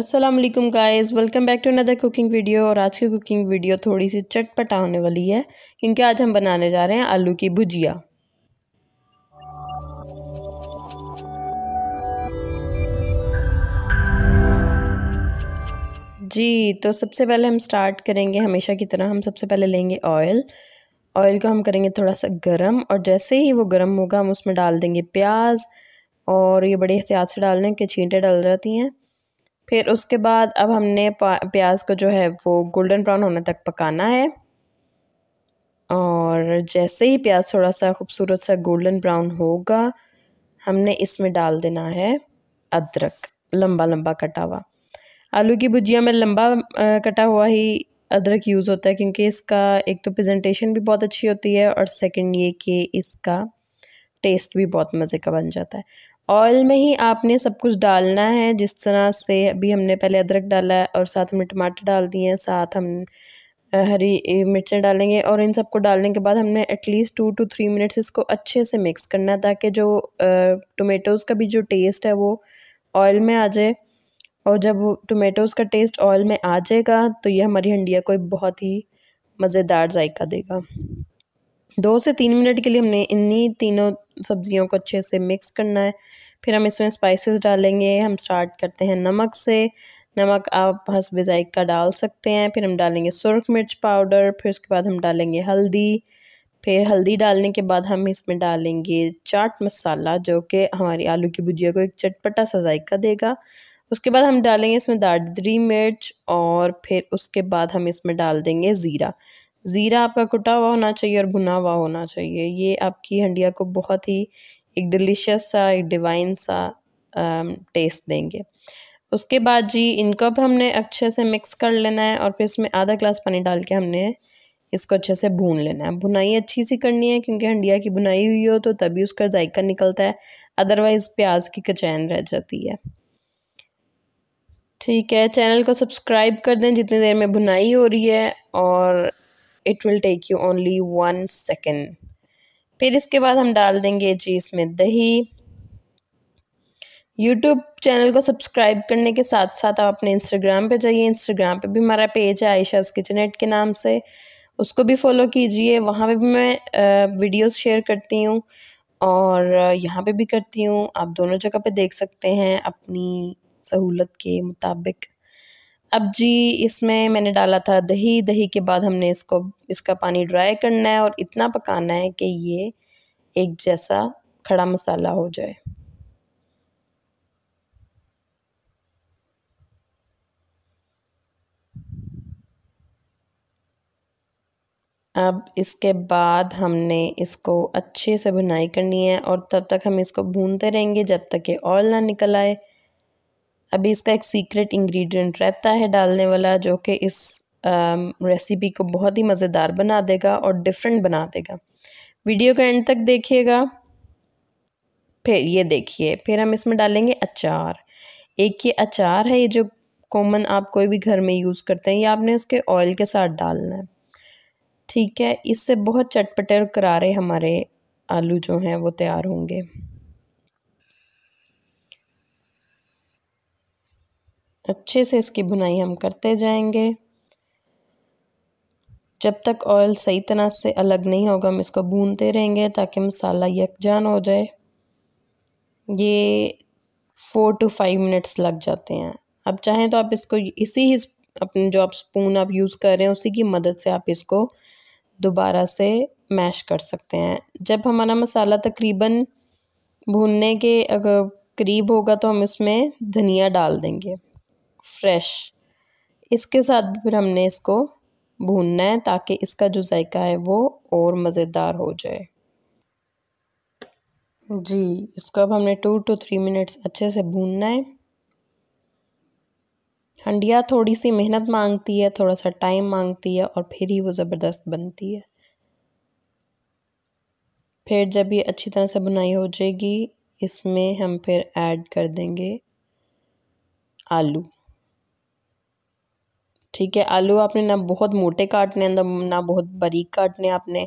अस्सलाम वालेकुम guys welcome back to another cooking video और आज की कुकिंग वीडियो थोड़ी सी चटपटा होने वाली है क्योंकि आज हम बनाने जा रहे हैं आलू की भुजिया जी तो सबसे पहले हम स्टार्ट करेंगे हमेशा की तरह हम सबसे पहले लेंगे ऑयल ऑयल को हम करेंगे थोड़ा सा गर्म और जैसे ही वो गर्म होगा हम उसमें डाल देंगे प्याज और ये बड़े एहतियात से डाल दें कि छींटे डाल जाती हैं फिर उसके बाद अब हमने प्याज को जो है वो गोल्डन ब्राउन होने तक पकाना है और जैसे ही प्याज थोड़ा सा खूबसूरत सा गोल्डन ब्राउन होगा हमने इसमें डाल देना है अदरक लंबा लंबा कटा हुआ आलू की भुजिया में लंबा कटा हुआ ही अदरक यूज़ होता है क्योंकि इसका एक तो प्रेजेंटेशन भी बहुत अच्छी होती है और सेकंड ये कि इसका टेस्ट भी बहुत मज़े का बन जाता है ऑयल में ही आपने सब कुछ डालना है जिस तरह से अभी हमने पहले अदरक डाला है और साथ में टमाटर डाल दिए हैं साथ हम हरी मिर्चें डालेंगे और इन सबको डालने के बाद हमने at least two two three minutes इसको अच्छे से मिक्स करना है ताकि जो टोमेटोज़ का भी जो टेस्ट है वो ऑयल में आ जाए और जब टोमेटोज़ का टेस्ट ऑयल में आ जाएगा तो ये हमारी हंडिया को बहुत ही मज़ेदार जायका देगा दो से तीन मिनट के लिए हमने इन्हीं तीनों सब्जियों को अच्छे से मिक्स करना है फिर हम इसमें स्पाइसेस डालेंगे हम स्टार्ट करते हैं नमक से नमक आप हंसब का डाल सकते हैं फिर हम डालेंगे सुरख मिर्च पाउडर फिर उसके बाद हम डालेंगे हल्दी फिर हल्दी डालने के बाद हम इसमें डालेंगे चाट मसाला जो कि हमारी आलू की भुजिया को एक चटपटा सा जायका देगा उसके बाद हम डालेंगे इसमें दादरी मिर्च और फिर उसके बाद हम इसमें डाल देंगे ज़ीरा ज़ीरा आपका कुटा हुआ होना चाहिए और भुना हुआ होना चाहिए ये आपकी हंडिया को बहुत ही एक डिलीशियस सा एक डिवाइन सा टेस्ट देंगे उसके बाद जी इनको भी हमने अच्छे से मिक्स कर लेना है और फिर इसमें आधा ग्लास पानी डाल के हमने इसको अच्छे से भून लेना है भुनाई अच्छी सी करनी है क्योंकि हंडिया की बुनाई हुई हो तो तभी उसका जायका निकलता है अदरवाइज़ प्याज की कचैन रह जाती है ठीक है चैनल को सब्सक्राइब कर दें जितनी देर में भुनाई हो रही है और it will take you only one second फिर इसके बाद हम डाल देंगे जी इसमें दही यूट्यूब चैनल को सब्सक्राइब करने के साथ साथ आप अपने इंस्टाग्राम पे जाइए इंस्टाग्राम पे भी हमारा पेज है आयशाज़ एट के नाम से उसको भी फॉलो कीजिए वहाँ पे भी मैं वीडियोस शेयर करती हूँ और यहाँ पे भी करती हूँ आप दोनों जगह पे देख सकते हैं अपनी सहूलत के मुताबिक अब जी इसमें मैंने डाला था दही दही के बाद हमने इसको इसका पानी ड्राई करना है और इतना पकाना है कि ये एक जैसा खड़ा मसाला हो जाए अब इसके बाद हमने इसको अच्छे से भुनाई करनी है और तब तक हम इसको भूनते रहेंगे जब तक ये ऑयल ना निकल आए अभी इसका एक सीक्रेट इंग्रेडिएंट रहता है डालने वाला जो कि इस रेसिपी um, को बहुत ही मज़ेदार बना देगा और डिफरेंट बना देगा वीडियो का एंड तक देखिएगा फिर ये देखिए फिर हम इसमें डालेंगे अचार एक ये अचार है ये जो कॉमन आप कोई भी घर में यूज़ करते हैं ये आपने उसके ऑयल के साथ डालना है ठीक है इससे बहुत चटपटे और करारे हमारे आलू जो हैं वो तैयार होंगे अच्छे से इसकी बुनाई हम करते जाएंगे जब तक ऑयल सही तरह से अलग नहीं होगा हम इसको भूनते रहेंगे ताकि मसाला यकजान हो जाए ये फ़ोर टू फाइव मिनट्स लग जाते हैं अब चाहें तो आप इसको इसी ही अपने जो आप स्पून आप यूज़ कर रहे हैं उसी की मदद से आप इसको दोबारा से मैश कर सकते हैं जब हमारा मसाला तकरीबन भूनने के अगर करीब होगा तो हम इसमें धनिया डाल देंगे फ्रेश इसके साथ फिर हमने इसको भूनना है ताकि इसका जो जायका है वो और मज़ेदार हो जाए जी इसको अब हमने टू टू थ्री मिनट्स अच्छे से भूनना है हंडिया थोड़ी सी मेहनत मांगती है थोड़ा सा टाइम मांगती है और फिर ही वो ज़बरदस्त बनती है फिर जब ये अच्छी तरह से बुनाई हो जाएगी इसमें हम फिर ऐड कर देंगे आलू ठीक है आलू आपने ना बहुत मोटे काटने हैं ना बहुत बारीक काटने हैं आपने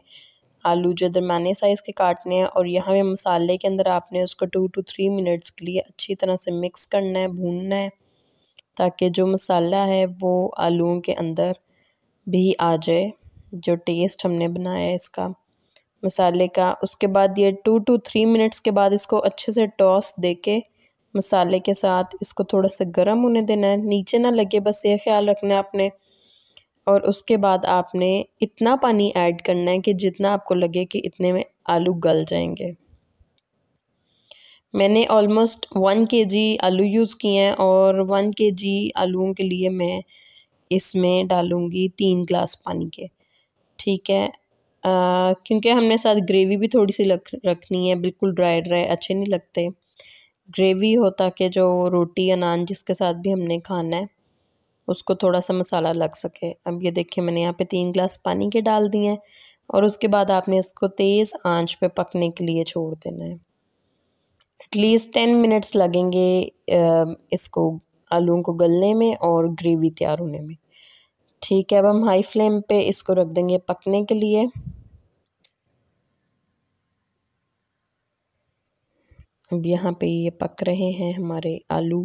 आलू जो दरमाने साइज़ के काटने हैं और यहाँ पे मसाले के अंदर आपने उसको टू टू थ्री मिनट्स के लिए अच्छी तरह से मिक्स करना है भूनना है ताकि जो मसाला है वो आलूओं के अंदर भी आ जाए जो टेस्ट हमने बनाया है इसका मसाले का उसके बाद ये टू टू थ्री मिनट्स के बाद इसको अच्छे से टॉस दे के मसाले के साथ इसको थोड़ा सा गर्म होने देना है नीचे ना लगे बस ये ख्याल रखना है आपने और उसके बाद आपने इतना पानी ऐड करना है कि जितना आपको लगे कि इतने में आलू गल जाएंगे मैंने ऑलमोस्ट वन के जी आलू यूज़ किए हैं और वन के जी आलूओं के लिए मैं इसमें डालूँगी तीन ग्लास पानी के ठीक है क्योंकि हमने साथ ग्रेवी भी थोड़ी सी रख रखनी है बिल्कुल ड्राई ड्राई अच्छे नहीं लगते ग्रेवी हो ताकि जो रोटी या नान जिसके साथ भी हमने खाना है उसको थोड़ा सा मसाला लग सके अब ये देखिए मैंने यहाँ पे तीन गिलास पानी के डाल दिए हैं और उसके बाद आपने इसको तेज़ आंच पे पकने के लिए छोड़ देना है एटलीस्ट टेन मिनट्स लगेंगे इसको आलू को गलने में और ग्रेवी तैयार होने में ठीक है अब हम हाई फ्लेम पे इसको रख देंगे पकने के लिए अब यहाँ पे ये पक रहे हैं हमारे आलू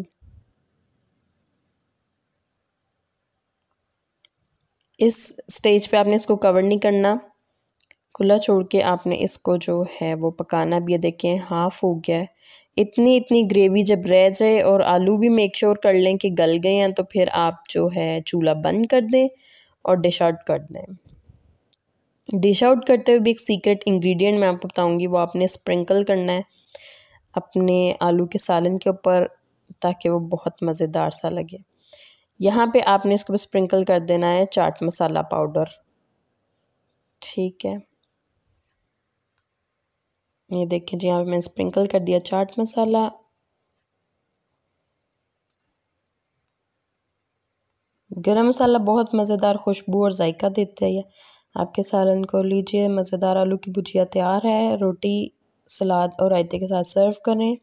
इस स्टेज पे आपने इसको कवर नहीं करना खुला छोड़ के आपने इसको जो है वो पकाना भी है देखें हाफ़ हो गया है इतनी इतनी ग्रेवी जब रह जाए और आलू भी मेक श्योर कर लें कि गल गए हैं तो फिर आप जो है चूल्हा बंद कर दें और डिश आउट कर दें डिश आउट करते हुए भी एक सीक्रेट इंग्रेडिएंट मैं आपको बताऊंगी वो आपने स्प्रिंकल करना है अपने आलू के सालन के ऊपर ताकि वो बहुत मज़ेदार सा लगे यहाँ पे आपने इसको स्प्रिंकल कर देना है चाट मसाला पाउडर ठीक है ये देखें जी यहाँ पे मैंने स्प्रिंकल कर दिया चाट मसाला गरम मसाला बहुत मज़ेदार खुशबू और जायका देता है आपके सालन को लीजिए मज़ेदार आलू की भुजिया तैयार है रोटी सलाद और रायते के साथ सर्व करें